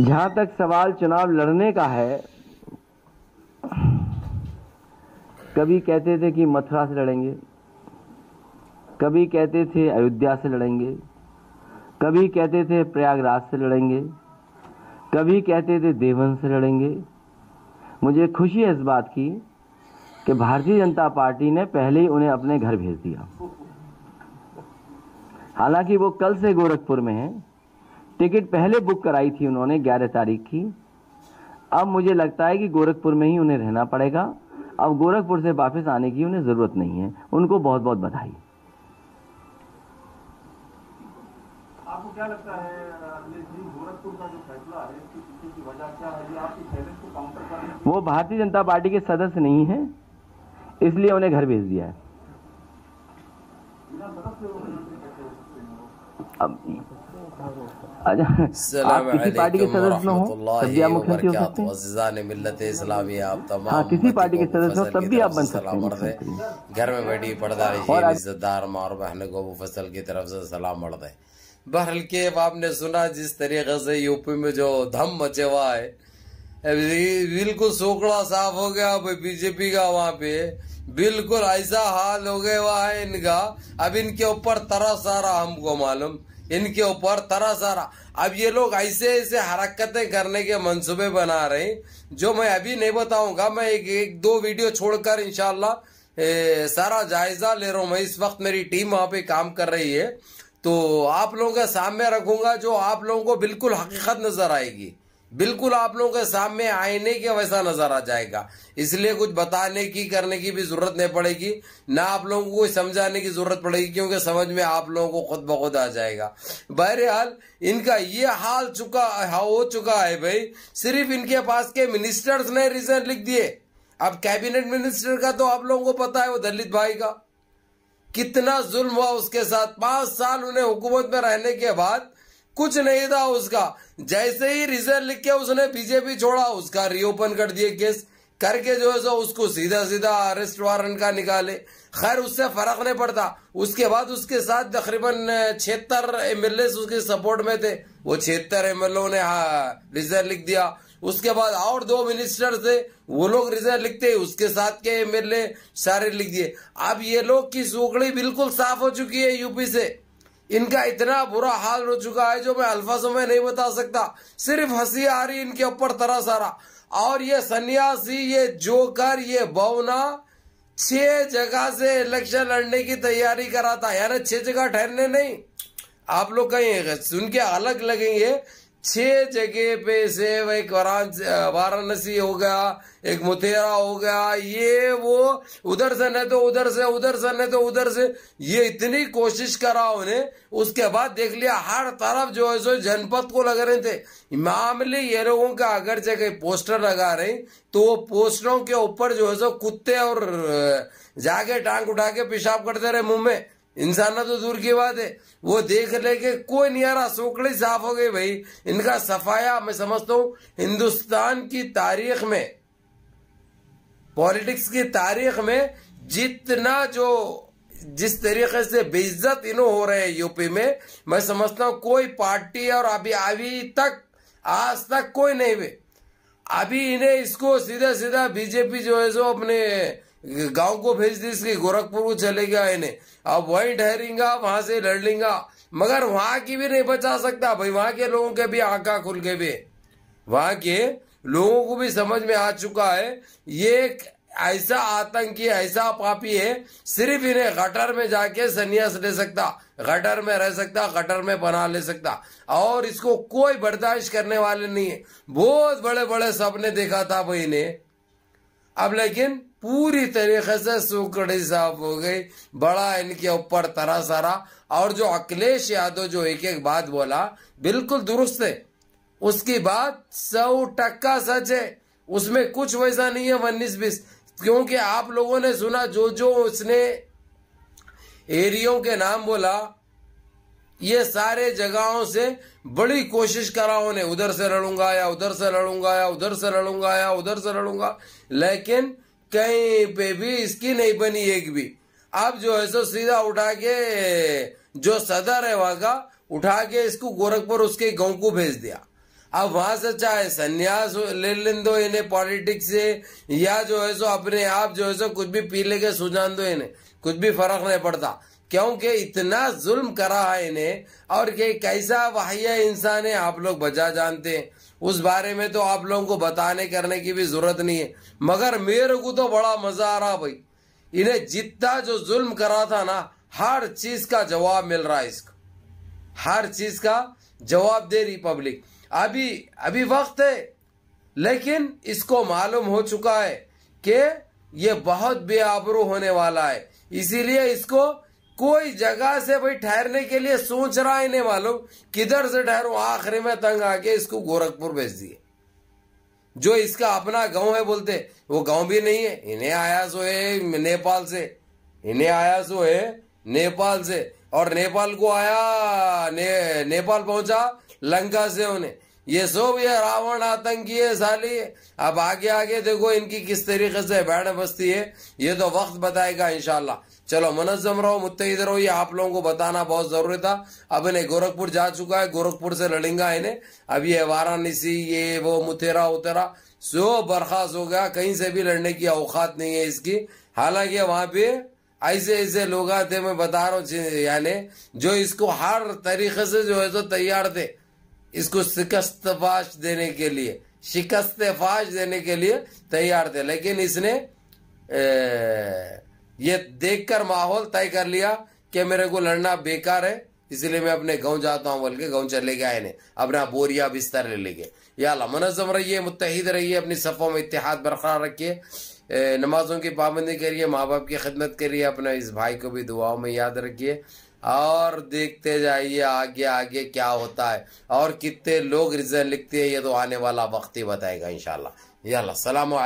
जहाँ तक सवाल चुनाव लड़ने का है कभी कहते थे कि मथुरा से लड़ेंगे कभी कहते थे अयोध्या से लड़ेंगे कभी कहते थे प्रयागराज से लड़ेंगे कभी कहते थे देवन से लड़ेंगे मुझे खुशी है इस बात की कि भारतीय जनता पार्टी ने पहले ही उन्हें अपने घर भेज दिया हालांकि वो कल से गोरखपुर में हैं टिकट पहले बुक कराई थी उन्होंने ग्यारह तारीख की अब मुझे लगता है कि गोरखपुर में ही उन्हें रहना पड़ेगा अब गोरखपुर से वापस आने की उन्हें ज़रूरत नहीं है उनको बहुत बहुत बधाई आपको क्या लगता है वो भारतीय जनता पार्टी के सदस्य नहीं है इसलिए उन्हें घर भेज दिया है अब किसी पार्टी के सदस्य हो तब भी आप हाँ, बन सकते घर में बैठी पड़दार माँ और बहन को फसल की तरफ से सलाम मर दे बहरल के आपने सुना जिस तरीके से यूपी में जो धम मचे हुआ है बिल्कुल सोकड़ा साफ हो गया बीजेपी का वहाँ पे बिल्कुल ऐसा हाल हो गया वहाँ है इनका अब इनके ऊपर तरस आ रहा हमको मालूम इनके ऊपर तरह सारा अब ये लोग ऐसे ऐसे हरकतें करने के मंसूबे बना रहे हैं जो मैं अभी नहीं बताऊंगा मैं एक, एक दो वीडियो छोड़कर इनशाला सारा जायजा ले रहा हूं मैं इस वक्त मेरी टीम वहां पे काम कर रही है तो आप लोगों के सामने रखूंगा जो आप लोगों को बिल्कुल हकीकत नजर आएगी बिल्कुल आप लोगों के सामने आईने के वैसा नजर आ जाएगा इसलिए कुछ बताने की करने की भी जरूरत नहीं पड़ेगी ना आप लोगों को समझाने की जरूरत पड़ेगी क्योंकि समझ में आप लोगों को खुद बखुद आ जाएगा बहरहाल इनका ये हाल चुका हो चुका है भाई सिर्फ इनके पास के मिनिस्टर्स ने रीजन लिख दिए अब कैबिनेट मिनिस्टर का तो आप लोगों को पता है वो दलित भाई का कितना जुल्म हुआ उसके साथ पांच साल उन्हें हुकूमत में रहने के बाद कुछ नहीं था उसका जैसे ही रिजल्ट लिख के उसने बीजेपी छोड़ा उसका रीओपन कर दिए केस करके जो है सो उसको सीधा सीधा अरेस्ट वारंट का निकाले खैर उससे फर्क नहीं पड़ता उसके बाद उसके साथ तकरीबन छिहत्तर एम उसके सपोर्ट में थे वो छिहत्तर एम ने रिजल्ट हाँ, लिख दिया उसके बाद और दो मिनिस्टर थे वो लोग रिजल्ट लिखते उसके साथ के एम सारे लिख दिए अब ये लोग की सूखड़ी बिल्कुल साफ हो चुकी है यूपी से इनका इतना बुरा हाल हो चुका है जो मैं अल्फाजों में नहीं बता सकता सिर्फ हंसी आ रही इनके ऊपर तरह सारा और ये सन्यासी ये जोकर ये बवना छह जगह से इलेक्शन लड़ने की तैयारी कराता यानी छह जगह ठहरने नहीं आप लोग कहीं सुन के अलग लगेंगे छह जगह पे से एक वाराणसी हो गया एक मुथेरा हो गया ये वो उधर से नहीं तो उधर से उधर से नहीं तो उधर से ये इतनी कोशिश करा उन्हें उसके बाद देख लिया हर तरफ जो है सो जनपद को लग रहे थे मामले ये लोगों का अगर जगह पोस्टर लगा रहे तो वो पोस्टरों के ऊपर जो है सो कुत्ते और जाके टांग उठा के पेशाब करते रहे मुंह में इंसाना तो दूर की बात है वो देख ले के कोई नहीं आ रहा सोकड़े साफ हो गई भाई इनका सफाया मैं समझता हूं हिंदुस्तान की तारीख में पॉलिटिक्स की तारीख में जितना जो जिस तरीके से बेइज्जत इन्हों हो रहे हैं यूपी में मैं समझता हूँ कोई पार्टी और अभी अभी तक आज तक कोई नहीं हुए अभी इन्हें इसको सीधा सीधा बीजेपी जो है जो अपने गांव को भेज दी इसकी गोरखपुर को चले गया इन्हें अब वही ठहरेंगे वहां से लड़ लेंगा मगर वहां की भी नहीं बचा सकता भाई वहां के लोगों के भी आंखा खुल के भी वहां के लोगों को भी समझ में आ चुका है ये एक ऐसा आतंकी ऐसा पापी है सिर्फ इन्हें गटर में जाके सन्यास ले सकता गटर में रह सकता गटर में बना ले सकता और इसको कोई बर्दाश्त करने वाले नहीं है बहुत बड़े बड़े सपने देखा था भाई इन्हें अब लेकिन पूरी तरीके से सुकड़ी साफ हो गई बड़ा इनके ऊपर तरा सारा और जो अखिलेश यादव जो एक एक बात बोला बिल्कुल दुरुस्त है उसकी बात सौ टक्का सच है उसमें कुछ वैसा नहीं है उन्नीस बीस क्योंकि आप लोगों ने सुना जो जो उसने एरियो के नाम बोला ये सारे जगहों से बड़ी कोशिश करा उन्हें उधर से लड़ूंगा या उधर से लड़ूंगा या उधर से लड़ूंगा या उधर से लड़ूंगा लेकिन कहीं पे भी इसकी नहीं बनी एक भी आप जो है सो सीधा उठा के जो सदर है वहां का उठा के इसको गोरखपुर उसके गांव को भेज दिया अब वहां से चाहे संन्यास ले लें दो इन्हें पॉलिटिक्स से या जो है सो अपने आप जो है सो कुछ भी पी लेके सुझान दो इन्हें कुछ भी फर्क नहीं पड़ता क्योंकि इतना जुल्म करा है इन्हें और के कैसा वाह्य इंसान है आप लोग बजा जानते हैं उस बारे में तो आप लोगों को बताने करने की भी जरूरत नहीं है मगर मेरे को तो बड़ा मजा आ रहा भाई इन्हें जितना जो जुल्म करा था ना हर चीज का जवाब मिल रहा है इसको हर चीज का जवाब दे रही पब्लिक अभी अभी वक्त है लेकिन इसको मालूम हो चुका है कि ये बहुत बेआबरू होने वाला है इसीलिए इसको कोई जगह से भाई ठहरने के लिए सोच रहा है नहीं मालूम किधर से ठहरो आखिर में तंग आके इसको गोरखपुर भेज दिए जो इसका अपना गांव है बोलते वो गांव भी नहीं है इन्हें आया सो है नेपाल से इन्हें आया सो है नेपाल से और नेपाल को आया ने, नेपाल पहुंचा लंका से उन्हें ये सब ये रावण आतंकी है साली अब आगे आगे देखो इनकी किस तरीके से बैठ बस्ती है ये तो वक्त बताएगा इनशाला चलो मुनजम रहो मुतहद रहो ये आप लोगों को बताना बहुत जरूरी था अब इन्हें गोरखपुर जा चुका है गोरखपुर से लड़ेंगा इन्हें अब ये वाराणसी ये वो मुथेरा उतेरा सो बर्खास्त हो गया कहीं से भी लड़ने की औकात नहीं है इसकी हालांकि वहां पे ऐसे ऐसे लोग थे मैं बता रहा हूँ यानी जो इसको हर तरीके से जो है तो तैयार थे इसको शिकस्त फाश देने के लिए शिकस्त फाश देने के लिए तैयार थे लेकिन इसने ये देखकर माहौल तय कर लिया कि मेरे को लड़ना बेकार है इसलिए मैं अपने गांव जाता हूं बोल के गांव चले गए ने अपना बोरिया बिस्तर ले लेंगे या अल्लाह मुनजम रहिए मुतहद रहिए अपनी सफ़ों में इतिहाद बरकरार रखिए नमाजों की पाबंदी करिए माँ बाप की खिदमत करिए अपने इस भाई को भी दुआओं में याद रखिए और देखते जाइए आगे आगे क्या होता है और कितने लोग रिजल्ट लिखते हैं ये तो आने वाला वक्त ही बताएगा इनशाला सलाम